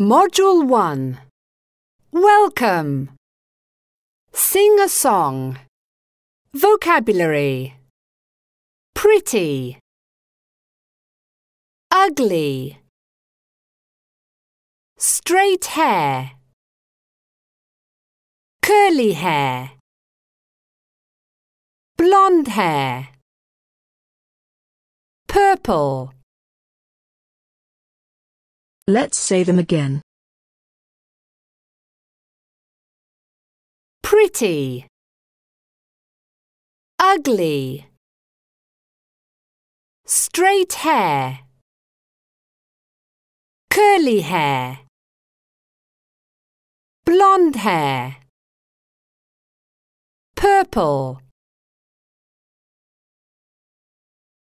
Module 1 Welcome Sing a song Vocabulary Pretty Ugly Straight hair Curly hair Blonde hair Purple Let's say them again. Pretty Ugly Straight hair Curly hair Blonde hair Purple